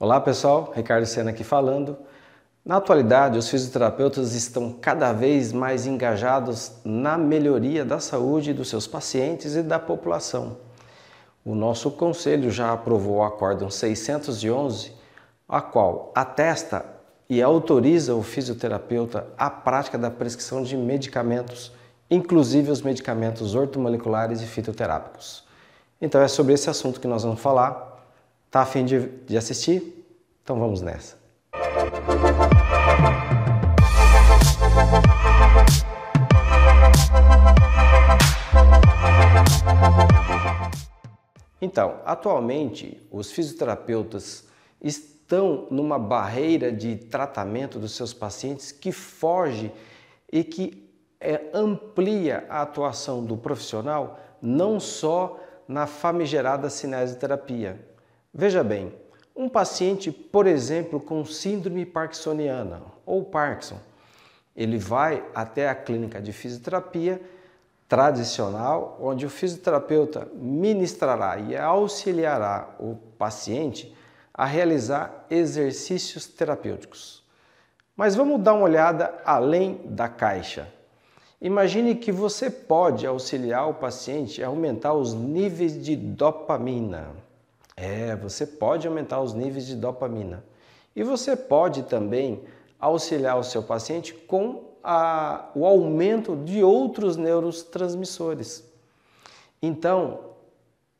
Olá pessoal, Ricardo Sena aqui falando. Na atualidade, os fisioterapeutas estão cada vez mais engajados na melhoria da saúde dos seus pacientes e da população. O nosso conselho já aprovou o acórdão 611, a qual atesta e autoriza o fisioterapeuta a prática da prescrição de medicamentos, inclusive os medicamentos ortomoleculares e fitoterápicos. Então é sobre esse assunto que nós vamos falar Tá afim de, de assistir? Então vamos nessa. Então, atualmente, os fisioterapeutas estão numa barreira de tratamento dos seus pacientes que foge e que é, amplia a atuação do profissional não só na famigerada cinesioterapia, Veja bem, um paciente, por exemplo, com síndrome parkinsoniana ou Parkinson, ele vai até a clínica de fisioterapia tradicional, onde o fisioterapeuta ministrará e auxiliará o paciente a realizar exercícios terapêuticos. Mas vamos dar uma olhada além da caixa. Imagine que você pode auxiliar o paciente a aumentar os níveis de dopamina é, você pode aumentar os níveis de dopamina. E você pode também auxiliar o seu paciente com a, o aumento de outros neurotransmissores. Então,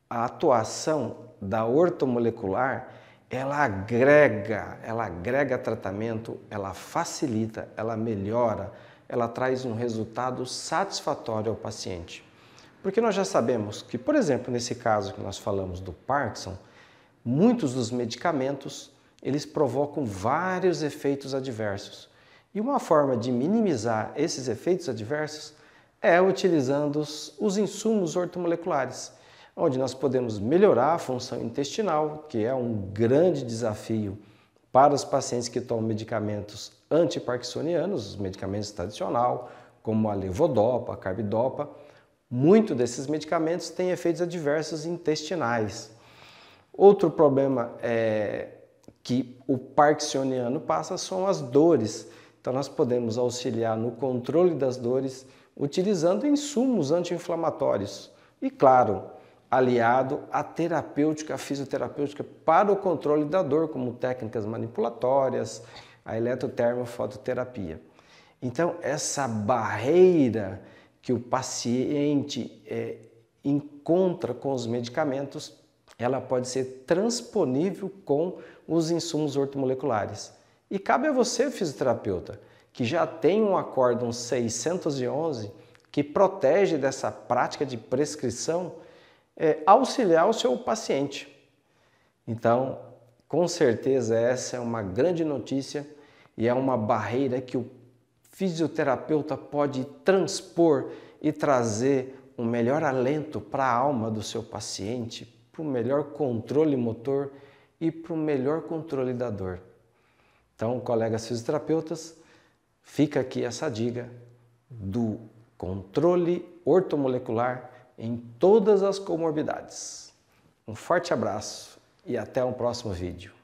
a atuação da ortomolecular, ela agrega, ela agrega tratamento, ela facilita, ela melhora, ela traz um resultado satisfatório ao paciente. Porque nós já sabemos que, por exemplo, nesse caso que nós falamos do Parkinson, muitos dos medicamentos, eles provocam vários efeitos adversos. E uma forma de minimizar esses efeitos adversos é utilizando os insumos ortomoleculares, onde nós podemos melhorar a função intestinal, que é um grande desafio para os pacientes que tomam medicamentos antiparkinsonianos, os medicamentos tradicionais, como a levodopa, a carbidopa. Muito desses medicamentos têm efeitos adversos intestinais. Outro problema é, que o parkinsoniano passa são as dores. Então, nós podemos auxiliar no controle das dores utilizando insumos anti-inflamatórios e, claro, aliado à terapêutica, à fisioterapêutica para o controle da dor, como técnicas manipulatórias, a eletrotermofototerapia. Então, essa barreira que o paciente é, encontra com os medicamentos ela pode ser transponível com os insumos ortomoleculares. E cabe a você, fisioterapeuta, que já tem um acórdão 611 que protege dessa prática de prescrição, é, auxiliar o seu paciente. Então, com certeza, essa é uma grande notícia e é uma barreira que o fisioterapeuta pode transpor e trazer um melhor alento para a alma do seu paciente, para o melhor controle motor e para o melhor controle da dor. Então, colegas fisioterapeutas, fica aqui essa dica do controle ortomolecular em todas as comorbidades. Um forte abraço e até um próximo vídeo.